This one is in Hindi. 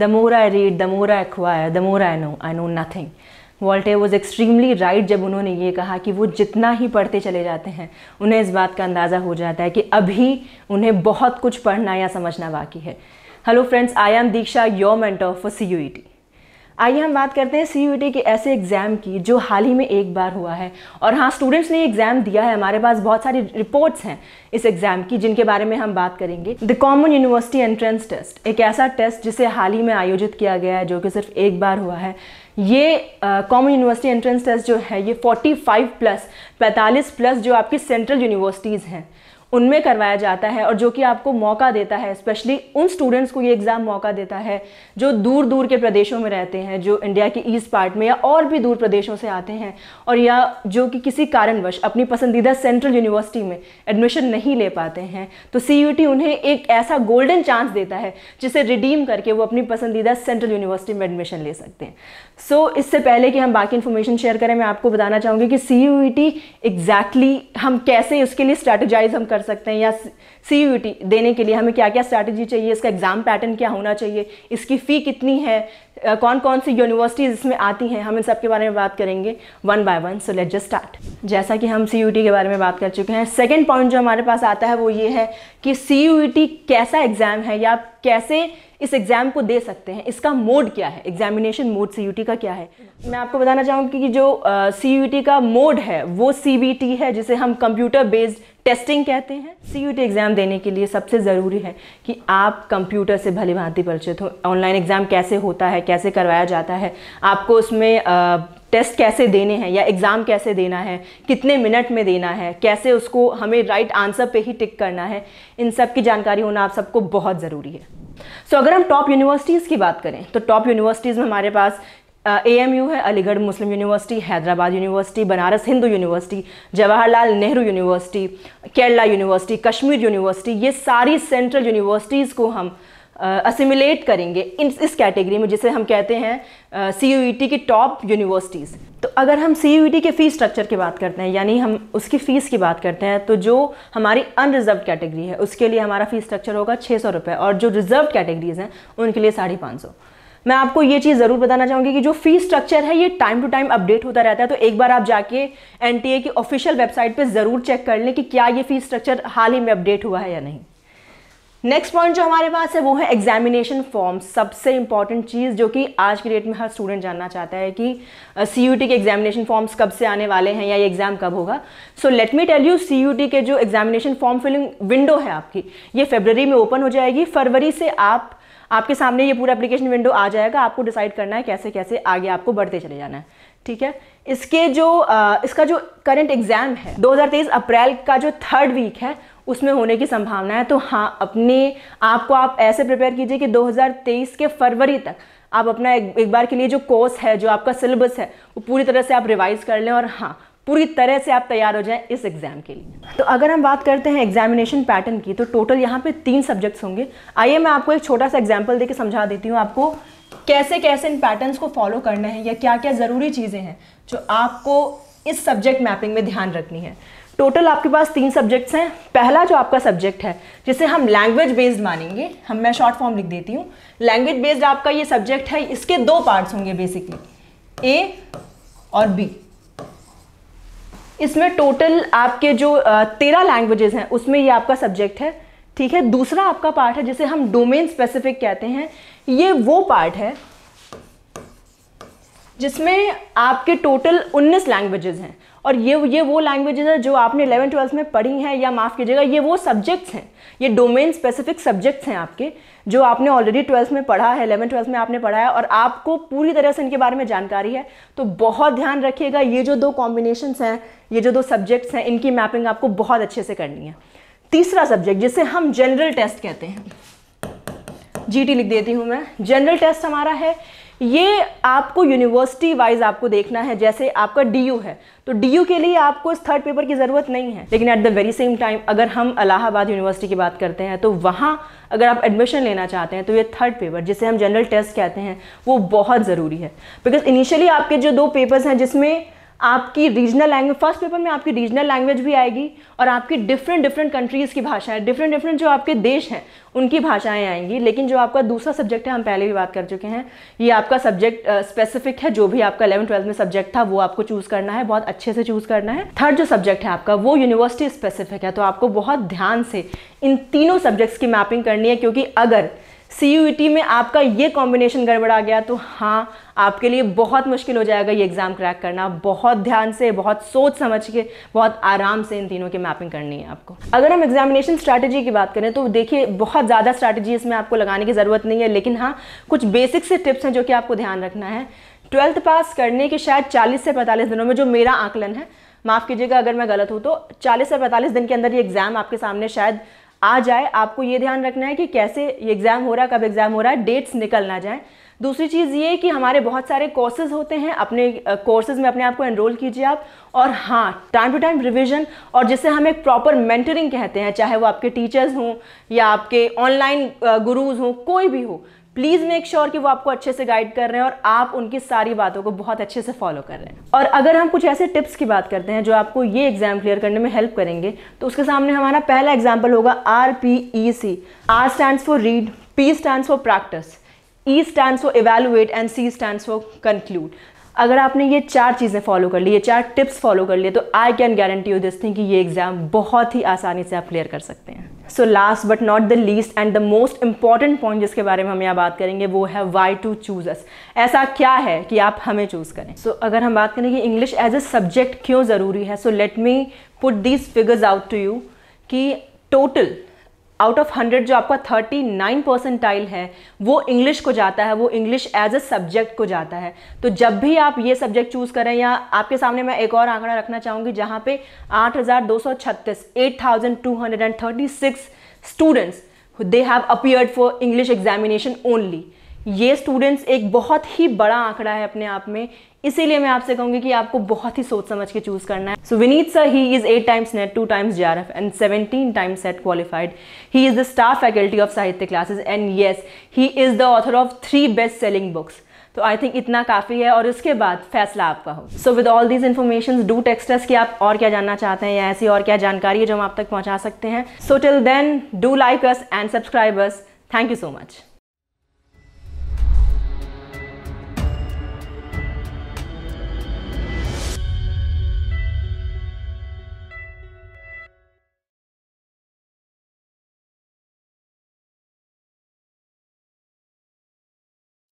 The more I read, the more I acquire, the more I know. I know nothing. Voltaire was extremely right जब उन्होंने ये कहा कि वो जितना ही पढ़ते चले जाते हैं उन्हें इस बात का अंदाज़ा हो जाता है कि अभी उन्हें बहुत कुछ पढ़ना या समझना बाकी है hello friends I am Diksha your mentor for C U E T आइए हम बात करते हैं सी के ऐसे एग्ज़ाम की जो हाल ही में एक बार हुआ है और हाँ स्टूडेंट्स ने एग्ज़ाम दिया है हमारे पास बहुत सारी रिपोर्ट्स हैं इस एग्ज़ाम की जिनके बारे में हम बात करेंगे the common university entrance test एक ऐसा टेस्ट जिसे हाल ही में आयोजित किया गया है जो कि सिर्फ एक बार हुआ है ये कॉमन यूनिवर्सिटी एंट्रेंस टेस्ट जो है ये 45 प्लस 45 प्लस जो आपकी सेंट्रल यूनिवर्सिटीज़ हैं उनमें करवाया जाता है और जो कि आपको मौका देता है स्पेशली उन स्टूडेंट्स को ये एग्ज़ाम मौका देता है जो दूर दूर के प्रदेशों में रहते हैं जो इंडिया के ईस्ट पार्ट में या और भी दूर प्रदेशों से आते हैं और या जो कि किसी कारणवश अपनी पसंदीदा सेंट्रल यूनिवर्सिटी में एडमिशन नहीं ले पाते हैं तो सी उन्हें एक ऐसा गोल्डन चांस देता है जिसे रिडीम करके वो अपनी पसंदीदा सेंट्रल यूनिवर्सिटी में एडमिशन ले सकते हैं सो so, इससे पहले कि हम बाकी इन्फॉर्मेशन शेयर करें मैं आपको बताना चाहूँगी कि सी एग्जैक्टली e exactly हम कैसे उसके लिए स्ट्रैटेजाइज हम कर सकते हैं या सी देने के लिए हमें क्या क्या स्ट्रैटेजी चाहिए इसका एग्ज़ाम पैटर्न क्या होना चाहिए इसकी फ़ी कितनी है कौन कौन सी यूनिवर्सिटीज़ इसमें आती हैं हम इन सब के बारे में बात करेंगे one by one so let just start जैसा कि हम सी के बारे में बात कर चुके हैं सेकेंड पॉइंट जो हमारे पास आता है वो ये है कि सी कैसा एग्ज़ाम है या कैसे इस एग्ज़ाम को दे सकते हैं इसका मोड क्या है एग्जामिनेशन मोड सी का क्या है मैं आपको बताना चाहूँगी कि जो सी uh, का मोड है वो सी है जिसे हम कंप्यूटर बेस्ड टेस्टिंग कहते हैं सी एग्ज़ाम देने के लिए सबसे ज़रूरी है कि आप कंप्यूटर से भली भांति परिचित हो ऑनलाइन एग्ज़ाम कैसे होता है कैसे करवाया जाता है आपको उसमें आ, टेस्ट कैसे देने हैं या एग्ज़ाम कैसे देना है कितने मिनट में देना है कैसे उसको हमें राइट आंसर पे ही टिक करना है इन सब की जानकारी होना आप सबको बहुत ज़रूरी है सो so, अगर हम टॉप यूनिवर्सिटीज़ की बात करें तो टॉप यूनिवर्सिटीज़ में हमारे पास ए एम यू है Aligarh Muslim university Hyderabad university Banaras Hindu university Jawaharlal Nehru university Kerala university Kashmir university ये सारी सेंट्रल यूनिवर्सिटीज़ को हम असिमिलेट uh, करेंगे इन इस कैटेगरी में जिसे हम कहते हैं सी uh, e की टॉप यूनिवर्सिटीज़ तो अगर हम सी यू e के फीस स्ट्रक्चर की बात करते हैं यानी हम उसकी फ़ीस की बात करते हैं तो जो हमारी अनरिजर्व कैटेगरी है उसके लिए हमारा फ़ीस स्ट्रक्चर होगा छः सौ रुपये और जो रिजर्व कैटेगरीज़ हैं उनके लिए साढ़े पाँच सौ मैं आपको ये चीज़ ज़रूर बताना चाहूँगी कि जो फ़ी स्ट्रक्चर है ये टाइम टू टाइम अपडेट होता रहता है तो एक बार आप जाके एन की ऑफिशियल वेबसाइट पर ज़रूर चेक कर लें कि क्या ये फ़ी स्ट्रक्चर हाल ही में अपडेट हुआ है या नहीं नेक्स्ट पॉइंट जो हमारे पास है वो है एग्जामिनेशन फॉर्म सबसे इंपॉर्टेंट चीज़ जो कि आज की डेट में हर स्टूडेंट जानना चाहता है कि सी uh, के एग्जामिनेशन फॉर्म्स कब से आने वाले हैं या ये एग्ज़ाम कब होगा so let me tell you C के जो एग्जामिनेशन फॉर्म फिलिंग विंडो है आपकी ये फेबररी में ओपन हो जाएगी फरवरी से आप आपके सामने ये पूरा एप्लीकेशन विंडो आ जाएगा आपको डिसाइड करना है कैसे कैसे आगे आपको बढ़ते चले जाना है ठीक है इसके जो आ, इसका जो करंट एग्ज़ाम है 2023 अप्रैल का जो थर्ड वीक है उसमें होने की संभावना है तो हाँ अपने आपको आप ऐसे प्रिपेयर कीजिए कि 2023 के फरवरी तक आप अपना एक, एक बार के लिए जो कोर्स है जो आपका सिलेबस है वो पूरी तरह से आप रिवाइज़ कर लें और हाँ पूरी तरह से आप तैयार हो जाए इस एग्जाम के लिए तो अगर हम बात करते हैं एग्जामिनेशन पैटर्न की तो टोटल यहाँ पे तीन सब्जेक्ट्स होंगे आइए मैं आपको एक छोटा सा एग्जाम्पल देके समझा देती हूँ आपको कैसे कैसे इन पैटर्न्स को फॉलो करना है या क्या क्या ज़रूरी चीज़ें हैं जो आपको इस सब्जेक्ट मैपिंग में ध्यान रखनी है टोटल आपके पास तीन सब्जेक्ट्स हैं पहला जो आपका सब्जेक्ट है जिसे हम लैंग्वेज बेस्ड मानेंगे हम मैं शॉर्ट फॉर्म लिख देती हूँ लैंग्वेज बेस्ड आपका ये सब्जेक्ट है इसके दो पार्ट्स होंगे बेसिकली ए और बी इसमें टोटल आपके जो तेरह लैंग्वेजेस हैं उसमें ये आपका सब्जेक्ट है ठीक है दूसरा आपका पार्ट है जिसे हम डोमेन स्पेसिफिक कहते हैं ये वो पार्ट है जिसमें आपके टोटल 19 लैंग्वेजेस हैं और ये ये वो लैंग्वेजेस है जो आपने इलेवन ट्वेल्थ में पढ़ी हैं या माफ़ कीजिएगा ये वो सब्जेक्ट्स हैं ये डोमेन स्पेसिफिक सब्जेक्ट्स हैं आपके जो आपने ऑलरेडी ट्वेल्थ में पढ़ा है इलेवन ट्वेल्थ में आपने पढ़ा है और आपको पूरी तरह से इनके बारे में जानकारी है तो बहुत ध्यान रखिएगा ये जो दो कॉम्बिनेशन हैं ये जो दो सब्जेक्ट्स हैं इनकी मैपिंग आपको बहुत अच्छे से करनी है तीसरा सब्जेक्ट जिसे हम जनरल टेस्ट कहते हैं जीटी लिख देती हूँ मैं जनरल टेस्ट हमारा है ये आपको यूनिवर्सिटी वाइज आपको देखना है जैसे आपका डीयू है तो डीयू के लिए आपको इस थर्ड पेपर की ज़रूरत नहीं है लेकिन at the very same time अगर हम अलाहाबाद यूनिवर्सिटी की बात करते हैं तो वहाँ अगर आप एडमिशन लेना चाहते हैं तो ये थर्ड पेपर जिसे हम जनरल टेस्ट कहते हैं वो बहुत ज़रूरी है बिकॉज इनिशियली आपके जो दो पेपर्स हैं जिसमें आपकी रीजनल लैंग्वेज फर्स्ट पेपर में आपकी रीजनल लैंग्वेज भी आएगी और आपकी डिफरेंट डिफरेंट कंट्रीज़ की भाषाएं डिफरेंट डिफरेंट जो आपके देश हैं उनकी भाषाएं आएंगी लेकिन जो आपका दूसरा सब्जेक्ट है हम पहले भी बात कर चुके हैं ये आपका सब्जेक्ट स्पेसिफिक है जो भी आपका इलेवन ट्वेल्थ में सब्जेक्ट था वो आपको चूज़ करना है बहुत अच्छे से चूज़ करना है थर्ड जो सब्जेक्ट है आपका वो यूनिवर्सिटी स्पेसिफिक है तो आपको बहुत ध्यान से इन तीनों सब्जेक्ट्स की मैपिंग करनी है क्योंकि अगर सी e में आपका ये कॉम्बिनेशन गड़बड़ा गया तो हाँ आपके लिए बहुत मुश्किल हो जाएगा ये एग्ज़ाम क्रैक करना बहुत ध्यान से बहुत सोच समझ के बहुत आराम से इन तीनों की मैपिंग करनी है आपको अगर हम एग्जामिनेशन स्ट्रैटेजी की बात करें तो देखिए बहुत ज़्यादा स्ट्रैटेजी इसमें आपको लगाने की ज़रूरत नहीं है लेकिन हाँ कुछ बेसिक से टिप्स हैं जो कि आपको ध्यान रखना है ट्वेल्थ पास करने के शायद चालीस से पैंतालीस दिनों में जो मेरा आंकलन है माफ़ कीजिएगा अगर मैं गलत हूँ तो 40 से 45 दिन के अंदर ये एग्ज़ाम आपके सामने शायद आ जाए आपको ये ध्यान रखना है कि कैसे ये एग्ज़ाम हो रहा है कब एग्ज़ाम हो रहा है डेट्स निकल ना जाए दूसरी चीज़ ये कि हमारे बहुत सारे कोर्सेज होते हैं अपने कोर्सेज में अपने आप को एनरोल कीजिए आप और हाँ टाइम टू टाइम रिवीजन और जिसे हम एक प्रॉपर मेंटरिंग कहते हैं चाहे वो आपके टीचर्स हों या आपके ऑनलाइन गुरुज हों कोई भी हो प्लीज़ मेक श्योर कि वो आपको अच्छे से गाइड कर रहे हैं और आप उनकी सारी बातों को बहुत अच्छे से फॉलो कर रहे हैं और अगर हम कुछ ऐसे टिप्स की बात करते हैं जो आपको ये एग्जाम क्लियर करने में हेल्प करेंगे तो उसके सामने हमारा पहला एग्जाम्पल होगा R P E C R stand for read P stand for practice E stand for evaluate and C stand for conclude अगर आपने ये चार चीज़ें फॉलो कर ली ये चार टिप्स फॉलो कर लिए तो I can guarantee you this thing कि ये एग्ज़ाम बहुत ही आसानी से आप क्लियर कर सकते हैं so last but not the least and the most important point जिसके बारे में हम यहाँ बात करेंगे वो है वाई टू चूज अस ऐसा क्या है कि आप हमें चूज़ करें सो so, अगर हम बात करें कि इंग्लिश एज ए सब्जेक्ट क्यों ज़रूरी है so let me put these figures out to you कि टोटल आउट ऑफ हंड्रेड जो आपका थर्टी नाइन परसेंटाइल है वो इंग्लिश को जाता है वो इंग्लिश एज अ सब्जेक्ट को जाता है तो जब भी आप ये सब्जेक्ट चूज़ करें या आपके सामने मैं एक और आंकड़ा रखना चाहूंगी जहां पे आठ हज़ार दो सौ छत्तीस eight thousand two hundred and thirty six students they have appeared for English examination only ये स्टूडेंट्स एक बहुत ही बड़ा आंकड़ा है अपने आप में इसीलिए मैं आपसे कहूंगी कि आपको बहुत ही सोच समझ के चूज करना है so Vineet sir he is eight times NET two times J and seventeen times SET qualified he is the staff faculty of Sahitya classes and yes he is the author of three best selling books तो आई थिंक इतना काफ़ी है और उसके बाद फैसला आपका हो so with all these information do texters की आप और क्या जानना चाहते हैं या ऐसी और क्या जानकारी है जो हम आप तक पहुंचा सकते हैं so till then do like us and subscribers thank you so much